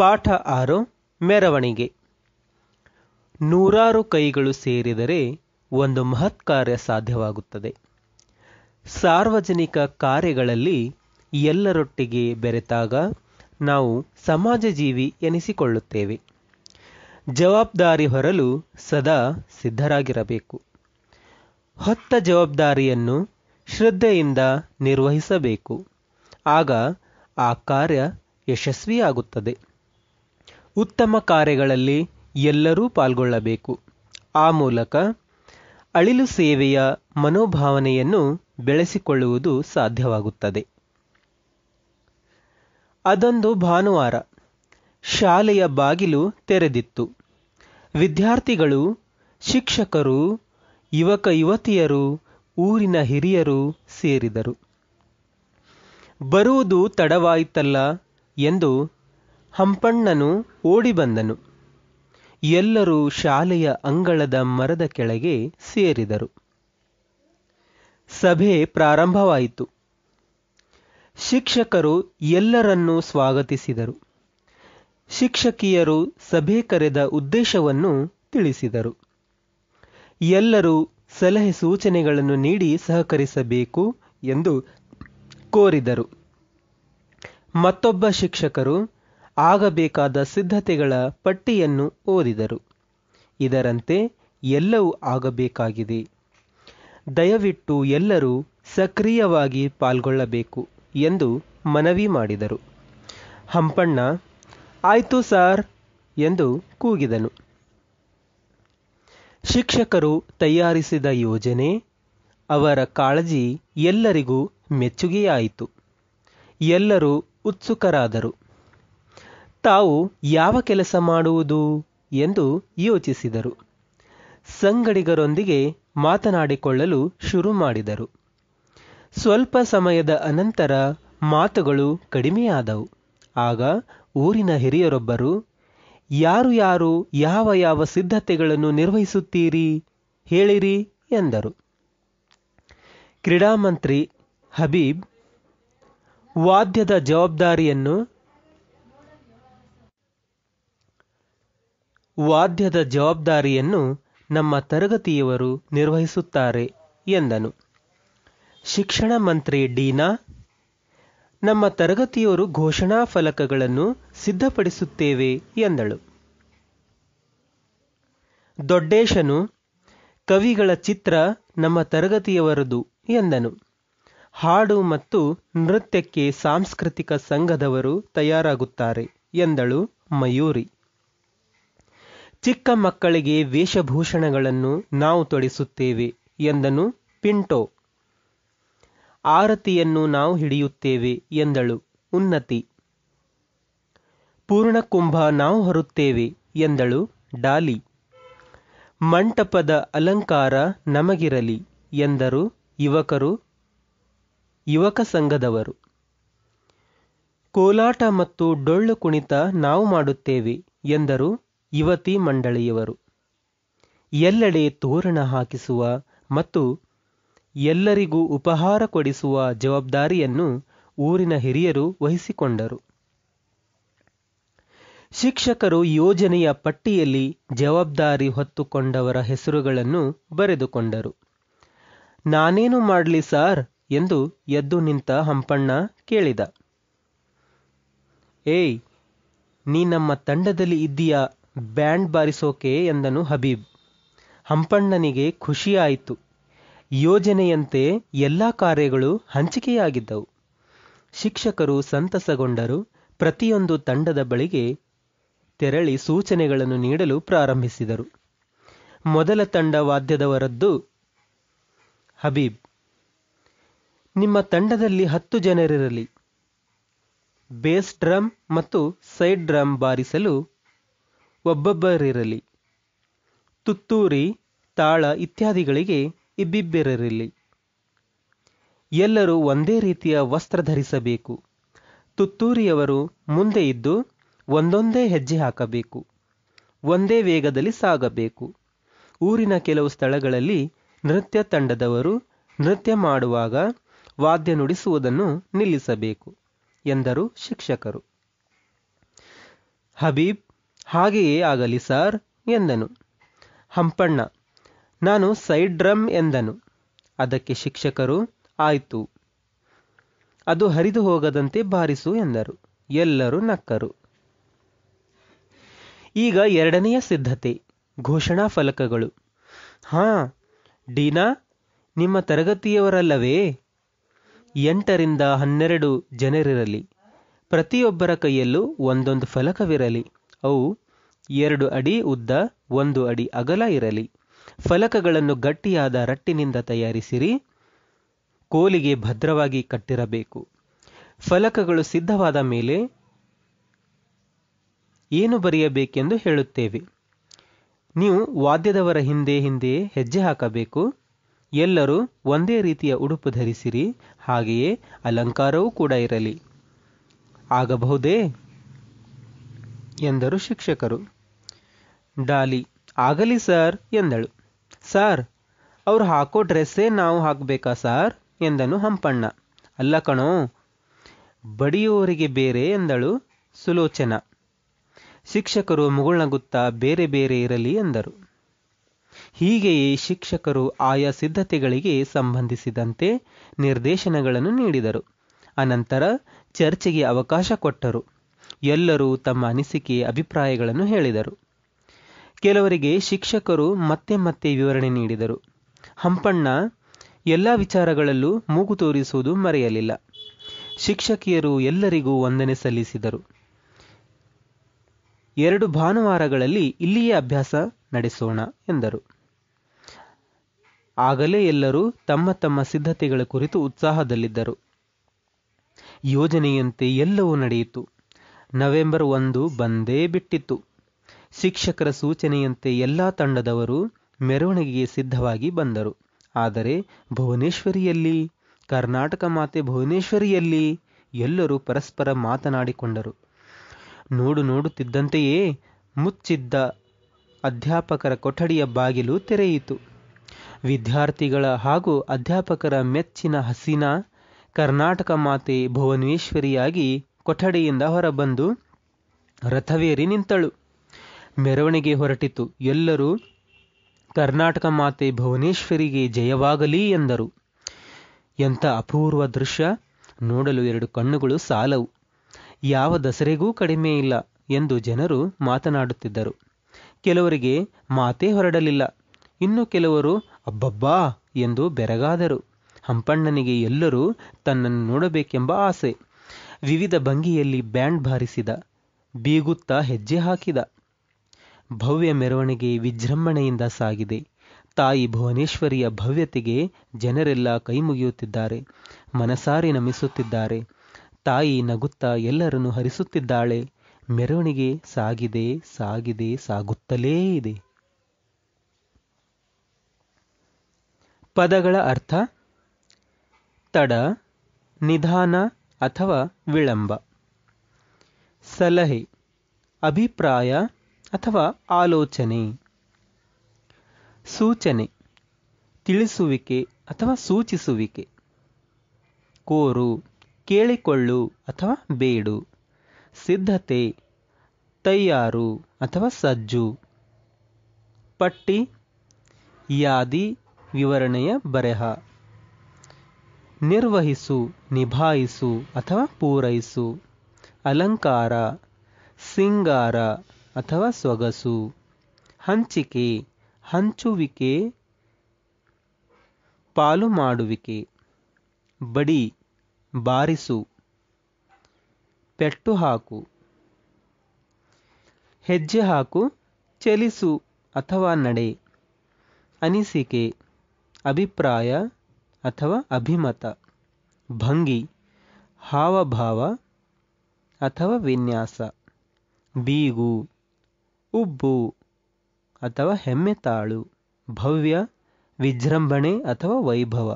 ಪಾಠ ಆರು ಮೆರವಣಿಗೆ ನೂರಾರು ಕೈಗಳು ಸೇರಿದರೆ ಒಂದು ಮಹತ್ ಕಾರ್ಯ ಸಾಧ್ಯವಾಗುತ್ತದೆ ಸಾರ್ವಜನಿಕ ಕಾರ್ಯಗಳಲ್ಲಿ ಎಲ್ಲರೊಟ್ಟಿಗೆ ಬೆರೆತಾಗ ನಾವು ಸಮಾಜಜೀವಿ ಎನಿಸಿಕೊಳ್ಳುತ್ತೇವೆ ಜವಾಬ್ದಾರಿ ಹೊರಲು ಸದಾ ಸಿದ್ಧರಾಗಿರಬೇಕು ಹೊತ್ತ ಜವಾಬ್ದಾರಿಯನ್ನು ಶ್ರದ್ಧೆಯಿಂದ ನಿರ್ವಹಿಸಬೇಕು ಆಗ ಆ ಕಾರ್ಯ ಯಶಸ್ವಿಯಾಗುತ್ತದೆ ಉತ್ತಮ ಕಾರ್ಯಗಳಲ್ಲಿ ಎಲ್ಲರೂ ಪಾಲ್ಗೊಳ್ಳಬೇಕು ಆ ಮೂಲಕ ಅಳಿಲು ಸೇವೆಯ ಮನೋಭಾವನೆಯನ್ನು ಬೆಳೆಸಿಕೊಳ್ಳುವುದು ಸಾಧ್ಯವಾಗುತ್ತದೆ ಅದೊಂದು ಭಾನುವಾರ ಶಾಲೆಯ ಬಾಗಿಲು ತೆರೆದಿತ್ತು ವಿದ್ಯಾರ್ಥಿಗಳು ಶಿಕ್ಷಕರು ಯುವಕ ಯುವತಿಯರು ಊರಿನ ಹಿರಿಯರು ಸೇರಿದರು ಬರುವುದು ತಡವಾಯಿತಲ್ಲ ಎಂದು ಹಂಪಣ್ಣನು ಓಡಿಬಂದನು ಎಲ್ಲರೂ ಶಾಲೆಯ ಅಂಗಳದ ಮರದ ಕೆಳಗೆ ಸೇರಿದರು ಸಭೆ ಪ್ರಾರಂಭವಾಯಿತು ಶಿಕ್ಷಕರು ಎಲ್ಲರನ್ನೂ ಸ್ವಾಗತಿಸಿದರು ಶಿಕ್ಷಕಿಯರು ಸಭೆ ಕರೆದ ಉದ್ದೇಶವನ್ನು ತಿಳಿಸಿದರು ಎಲ್ಲರೂ ಸಲಹೆ ಸೂಚನೆಗಳನ್ನು ನೀಡಿ ಸಹಕರಿಸಬೇಕು ಎಂದು ಕೋರಿದರು ಮತ್ತೊಬ್ಬ ಶಿಕ್ಷಕರು ಆಗಬೇಕಾದ ಸಿದ್ಧತೆಗಳ ಪಟ್ಟಿಯನ್ನು ಓದಿದರು ಇದರಂತೆ ಎಲ್ಲವೂ ಆಗಬೇಕಾಗಿದೆ ದಯವಿಟ್ಟು ಎಲ್ಲರೂ ಸಕ್ರಿಯವಾಗಿ ಪಾಲ್ಗೊಳ್ಳಬೇಕು ಎಂದು ಮನವಿ ಮಾಡಿದರು ಹಂಪಣ್ಣ ಆಯಿತು ಸಾರ್ ಎಂದು ಕೂಗಿದನು ಶಿಕ್ಷಕರು ತಯಾರಿಸಿದ ಯೋಜನೆ ಅವರ ಕಾಳಜಿ ಎಲ್ಲರಿಗೂ ಮೆಚ್ಚುಗೆಯಾಯಿತು ಎಲ್ಲರೂ ಉತ್ಸುಕರಾದರು ತಾವು ಯಾವ ಕೆಲಸ ಮಾಡುವುದು ಎಂದು ಯೋಚಿಸಿದರು ಸಂಗಡಿಗರೊಂದಿಗೆ ಮಾತನಾಡಿಕೊಳ್ಳಲು ಶುರು ಮಾಡಿದರು ಸ್ವಲ್ಪ ಸಮಯದ ಅನಂತರ ಮಾತುಗಳು ಕಡಿಮೆಯಾದವು ಆಗ ಊರಿನ ಹಿರಿಯರೊಬ್ಬರು ಯಾರು ಯಾರು ಯಾವ ಯಾವ ಸಿದ್ಧತೆಗಳನ್ನು ನಿರ್ವಹಿಸುತ್ತೀರಿ ಹೇಳಿರಿ ಎಂದರು ಕ್ರೀಡಾಮಂತ್ರಿ ಹಬೀಬ್ ವಾದ್ಯದ ಜವಾಬ್ದಾರಿಯನ್ನು ವಾದ್ಯದ ಜವಾಬ್ದಾರಿಯನ್ನು ನಮ್ಮ ತರಗತಿಯವರು ನಿರ್ವಹಿಸುತ್ತಾರೆ ಎಂದನು ಶಿಕ್ಷಣ ಮಂತ್ರಿ ಡೀನಾ ನಮ್ಮ ತರಗತಿಯವರು ಘೋಷಣಾ ಫಲಕಗಳನ್ನು ಸಿದ್ಧಪಡಿಸುತ್ತೇವೆ ಎಂದಳು ದೊಡ್ಡೇಶನು ಕವಿಗಳ ಚಿತ್ರ ನಮ್ಮ ತರಗತಿಯವರದು ಎಂದನು ಹಾಡು ಮತ್ತು ನೃತ್ಯಕ್ಕೆ ಸಾಂಸ್ಕೃತಿಕ ಸಂಘದವರು ತಯಾರಾಗುತ್ತಾರೆ ಎಂದಳು ಮಯೂರಿ ಚಿಕ್ಕ ಮಕ್ಕಳಿಗೆ ವೇಷಭೂಷಣಗಳನ್ನು ನಾವು ತೊಡಿಸುತ್ತೇವೆ ಎಂದನು ಪಿಂಟೋ ಆರತಿಯನ್ನು ನಾವು ಹಿಡಿಯುತ್ತೇವೆ ಎಂದಳು ಉನ್ನತಿ ಪೂರ್ಣಕುಂಭ ನಾವು ಹೊರುತ್ತೇವೆ ಎಂದಳು ಡಾಲಿ ಮಂಟಪದ ಅಲಂಕಾರ ನಮಗಿರಲಿ ಎಂದರು ಯುವಕರು ಯುವಕ ಸಂಘದವರು ಕೋಲಾಟ ಮತ್ತು ಡೊಳ್ಳು ಕುಣಿತ ನಾವು ಮಾಡುತ್ತೇವೆ ಎಂದರು ಯುವತಿ ಮಂಡಳಿಯವರು ಎಲ್ಲೆಡೆ ತೋರಣ ಹಾಕಿಸುವ ಮತ್ತು ಎಲ್ಲರಿಗೂ ಉಪಹಾರ ಕೊಡಿಸುವ ಜವಾಬ್ದಾರಿಯನ್ನು ಊರಿನ ಹಿರಿಯರು ವಹಿಸಿಕೊಂಡರು ಶಿಕ್ಷಕರು ಯೋಜನೆಯ ಪಟ್ಟಿಯಲ್ಲಿ ಜವಾಬ್ದಾರಿ ಹೊತ್ತುಕೊಂಡವರ ಹೆಸರುಗಳನ್ನು ಬರೆದುಕೊಂಡರು ನಾನೇನು ಮಾಡಲಿ ಸಾರ್ ಎಂದು ಎದ್ದು ನಿಂತ ಹಂಪಣ್ಣ ಕೇಳಿದ ಏಯ್ ನೀ ನಮ್ಮ ತಂಡದಲ್ಲಿ ಇದ್ದೀಯಾ ಬ್ಯಾಂಡ್ ಬಾರಿಸೋಕೆ ಎಂದನು ಹಬೀಬ್ ಹಂಪಣ್ಣನಿಗೆ ಖುಷಿಯಾಯಿತು ಯೋಜನೆಯಂತೆ ಎಲ್ಲ ಕಾರ್ಯಗಳು ಹಂಚಿಕೆಯಾಗಿದ್ದವು ಶಿಕ್ಷಕರು ಸಂತಸಗೊಂಡರು ಪ್ರತಿಯೊಂದು ತಂಡದ ಬಳಿಗೆ ತೆರಳಿ ಸೂಚನೆಗಳನ್ನು ನೀಡಲು ಪ್ರಾರಂಭಿಸಿದರು ಮೊದಲ ತಂಡ ವಾದ್ಯದವರದ್ದು ಹಬೀಬ್ ನಿಮ್ಮ ತಂಡದಲ್ಲಿ ಹತ್ತು ಜನರಿರಲಿ ಬೇಸ್ ಡ್ರಮ್ ಮತ್ತು ಸೈಡ್ ಡ್ರಮ್ ಬಾರಿಸಲು ಒಬ್ಬೊಬ್ಬರಿರಲಿ ತುತ್ತೂರಿ ತಾಳ ಇತ್ಯಾದಿಗಳಿಗೆ ಇಬ್ಬಿಬ್ಬರಿರಲಿ ಎಲ್ಲರೂ ಒಂದೇ ರೀತಿಯ ವಸ್ತ್ರ ಧರಿಸಬೇಕು ತುತ್ತೂರಿಯವರು ಮುಂದೆ ಇದ್ದು ಒಂದೊಂದೇ ಹೆಜ್ಜೆ ಹಾಕಬೇಕು ಒಂದೇ ವೇಗದಲ್ಲಿ ಸಾಗಬೇಕು ಊರಿನ ಕೆಲವು ಸ್ಥಳಗಳಲ್ಲಿ ನೃತ್ಯ ತಂಡದವರು ನೃತ್ಯ ಮಾಡುವಾಗ ವಾದ್ಯ ನುಡಿಸುವುದನ್ನು ನಿಲ್ಲಿಸಬೇಕು ಎಂದರು ಶಿಕ್ಷಕರು ಹಬೀಬ್ ಹಾಗೆಯೇ ಆಗಲಿ ಸಾರ್ ಎಂದನು ಹಂಪಣ್ಣ ನಾನು ಸೈಡ್ ಡ್ರಮ್ ಎಂದನು ಅದಕ್ಕೆ ಶಿಕ್ಷಕರು ಆಯಿತು ಅದು ಹರಿದು ಹೋಗದಂತೆ ಬಾರಿಸು ಎಂದರು ಎಲ್ಲರೂ ನಕ್ಕರು ಈಗ ಎರಡನೆಯ ಸಿದ್ಧತೆ ಘೋಷಣಾ ಫಲಕಗಳು ಹಾ ಡೀನಾ ನಿಮ್ಮ ತರಗತಿಯವರಲ್ಲವೇ ಎಂಟರಿಂದ ಹನ್ನೆರಡು ಜನರಿರಲಿ ಪ್ರತಿಯೊಬ್ಬರ ಕೈಯಲ್ಲೂ ಒಂದೊಂದು ಫಲಕವಿರಲಿ ಅವು ಎರಡು ಅಡಿ ಉದ್ದ ಒಂದು ಅಡಿ ಅಗಲ ಇರಲಿ ಫಲಕಗಳನ್ನು ಗಟ್ಟಿಯಾದ ರಟ್ಟಿನಿಂದ ತಯಾರಿಸಿರಿ ಕೋಲಿಗೆ ಭದ್ರವಾಗಿ ಕಟ್ಟಿರಬೇಕು ಫಲಕಗಳು ಸಿದ್ಧವಾದ ಮೇಲೆ ಏನು ಬರೆಯಬೇಕೆಂದು ಹೇಳುತ್ತೇವೆ ನೀವು ವಾದ್ಯದವರ ಹಿಂದೆ ಹಿಂದೆಯೇ ಹೆಜ್ಜೆ ಹಾಕಬೇಕು ಎಲ್ಲರೂ ಒಂದೇ ರೀತಿಯ ಉಡುಪು ಧರಿಸಿರಿ ಹಾಗೆಯೇ ಅಲಂಕಾರವೂ ಕೂಡ ಇರಲಿ ಆಗಬಹುದೇ ಎಂದರು ಶಿಕ್ಷಕರು ಡಾಲಿ ಆಗಲಿ ಸರ್ ಎಂದಳು ಸಾರ್ ಅವರು ಹಾಕೋ ಡ್ರೆಸ್ಸೇ ನಾವು ಹಾಕಬೇಕಾ ಸಾರ್ ಎಂದನು ಹಂಪಣ್ಣ ಅಲ್ಲ ಕಣೋ ಬಡಿಯೋರಿಗೆ ಬೇರೆ ಎಂದಳು ಸುಲೋಚನಾ ಶಿಕ್ಷಕರು ಮುಗುಳ್ನಗುತ್ತಾ ಬೇರೆ ಬೇರೆ ಇರಲಿ ಎಂದರು ಹೀಗೆಯೇ ಶಿಕ್ಷಕರು ಆಯಾ ಸಿದ್ಧತೆಗಳಿಗೆ ಸಂಬಂಧಿಸಿದಂತೆ ನಿರ್ದೇಶನಗಳನ್ನು ನೀಡಿದರು ಅನಂತರ ಚರ್ಚೆಗೆ ಅವಕಾಶ ಕೊಟ್ಟರು ಎಲ್ಲರೂ ತಮ್ಮ ಅನಿಸಿಕೆ ಅಭಿಪ್ರಾಯಗಳನ್ನು ಹೇಳಿದರು ಕೆಲವರಿಗೆ ಶಿಕ್ಷಕರು ಮತ್ತೆ ಮತ್ತೆ ವಿವರಣೆ ನೀಡಿದರು ಹಂಪಣ್ಣ ಎಲ್ಲ ವಿಚಾರಗಳಲ್ಲೂ ಮೂಗು ತೋರಿಸುವುದು ಮರೆಯಲಿಲ್ಲ ಶಿಕ್ಷಕಿಯರು ಎಲ್ಲರಿಗೂ ವಂದನೆ ಸಲ್ಲಿಸಿದರು ಎರಡು ಭಾನುವಾರಗಳಲ್ಲಿ ಇಲ್ಲಿಯೇ ಅಭ್ಯಾಸ ನಡೆಸೋಣ ಎಂದರು ಆಗಲೇ ಎಲ್ಲರೂ ತಮ್ಮ ತಮ್ಮ ಸಿದ್ಧತೆಗಳ ಕುರಿತು ಉತ್ಸಾಹದಲ್ಲಿದ್ದರು ಯೋಜನೆಯಂತೆ ಎಲ್ಲವೂ ನಡೆಯಿತು ನವೆಂಬರ್ ಒಂದು ಬಂದೇ ಬಿಟ್ಟಿತ್ತು ಶಿಕ್ಷಕರ ಸೂಚನೆಯಂತೆ ಎಲ್ಲ ತಂಡದವರು ಮೆರವಣಿಗೆಗೆ ಸಿದ್ಧವಾಗಿ ಬಂದರು ಆದರೆ ಭುವನೇಶ್ವರಿಯಲ್ಲಿ ಕರ್ನಾಟಕ ಮಾತೆ ಭುವನೇಶ್ವರಿಯಲ್ಲಿ ಎಲ್ಲರೂ ಪರಸ್ಪರ ಮಾತನಾಡಿಕೊಂಡರು ನೋಡು ನೋಡುತ್ತಿದ್ದಂತೆಯೇ ಮುಚ್ಚಿದ್ದ ಅಧ್ಯಾಪಕರ ಕೊಠಡಿಯ ಬಾಗಿಲು ತೆರೆಯಿತು ವಿದ್ಯಾರ್ಥಿಗಳ ಹಾಗೂ ಅಧ್ಯಾಪಕರ ಮೆಚ್ಚಿನ ಹಸಿನ ಕರ್ನಾಟಕ ಮಾತೆ ಭುವನೇಶ್ವರಿಯಾಗಿ ಕೊಠಡಿಯಿಂದ ಹೊರಬಂದು ರಥವೇರಿ ನಿಂತಳು ಮೆರವಣಿಗೆ ಹೊರಟಿತು ಎಲ್ಲರೂ ಕರ್ನಾಟಕ ಮಾತೆ ಭುವನೇಶ್ವರಿಗೆ ಜಯವಾಗಲಿ ಎಂದರು ಎಂಥ ಅಪೂರ್ವ ದೃಶ್ಯ ನೋಡಲು ಎರಡು ಕಣ್ಣುಗಳು ಸಾಲವು ಯಾವ ದಸರೆಗೂ ಕಡಿಮೆ ಇಲ್ಲ ಎಂದು ಜನರು ಮಾತನಾಡುತ್ತಿದ್ದರು ಕೆಲವರಿಗೆ ಮಾತೇ ಹೊರಡಲಿಲ್ಲ ಇನ್ನು ಕೆಲವರು ಅಬ್ಬಬ್ಬಾ ಎಂದು ಬೆರಗಾದರು ಹಂಪಣ್ಣನಿಗೆ ಎಲ್ಲರೂ ತನ್ನನ್ನು ನೋಡಬೇಕೆಂಬ ಆಸೆ ವಿವಿಧ ಭಂಗಿಯಲ್ಲಿ ಬ್ಯಾಂಡ್ ಬಾರಿಸಿದ ಬೀಗುತ್ತ ಹೆಜ್ಜೆ ಹಾಕಿದ ಭವ್ಯ ಮೆರವಣಿಗೆ ವಿಜೃಂಭಣೆಯಿಂದ ಸಾಗಿದೆ ತಾಯಿ ಭುವನೇಶ್ವರಿಯ ಭವ್ಯತೆಗೆ ಜನರೆಲ್ಲ ಕೈಮುಗಿಯುತ್ತಿದ್ದಾರೆ ಮನಸಾರಿ ನಮಿಸುತ್ತಿದ್ದಾರೆ ತಾಯಿ ನಗುತ್ತಾ ಎಲ್ಲರನ್ನು ಹರಿಸುತ್ತಿದ್ದಾಳೆ ಮೆರವಣಿಗೆ ಸಾಗಿದೆ ಸಾಗಿದೆ ಸಾಗುತ್ತಲೇ ಇದೆ ಪದಗಳ ಅರ್ಥ ತಡ ನಿಧಾನ ಅಥವಾ ವಿಳಂಬ ಸಲಹೆ ಅಭಿಪ್ರಾಯ ಅಥವಾ ಆಲೋಚನೆ ಸೂಚನೆ ತಿಳಿಸುವಿಕೆ ಅಥವಾ ಸೂಚಿಸುವಿಕೆ ಕೋರು ಕೇಳಿಕೊಳ್ಳು ಅಥವಾ ಬೇಡು ಸಿದ್ಧತೆ ತಯಾರು ಅಥವಾ ಸಜ್ಜು ಪಟ್ಟಿ ಯಾದಿ ವಿವರಣೆಯ ಬರೆಹ ನಿರ್ವಹಿಸು ನಿಭಾಯಿಸು ಅಥವಾ ಪೂರೈಸು ಅಲಂಕಾರ ಸಿಂಗಾರ ಅಥವಾ ಸೊಗಸು ಹಂಚಿಕೆ ಹಂಚುವಿಕೆ ಪಾಲು ಮಾಡುವಿಕೆ ಬಡಿ ಬಾರಿಸು ಪೆಟ್ಟು ಹಾಕು ಹೆಜ್ಜೆ ಹಾಕು ಚಲಿಸು ಅಥವಾ ನಡೆ ಅನಿಸಿಕೆ ಅಭಿಪ್ರಾಯ ಅಥವಾ ಅಭಿಮತ ಭಂಗಿ ಹಾವಭಾವ ಅಥವಾ ವಿನ್ಯಾಸ ಬೀಗು ಉಬ್ಬು ಅಥವಾ ಹೆಮ್ಮೆತಾಳು ಭವ್ಯ ವಿಜೃಂಭಣೆ ಅಥವಾ ವೈಭವ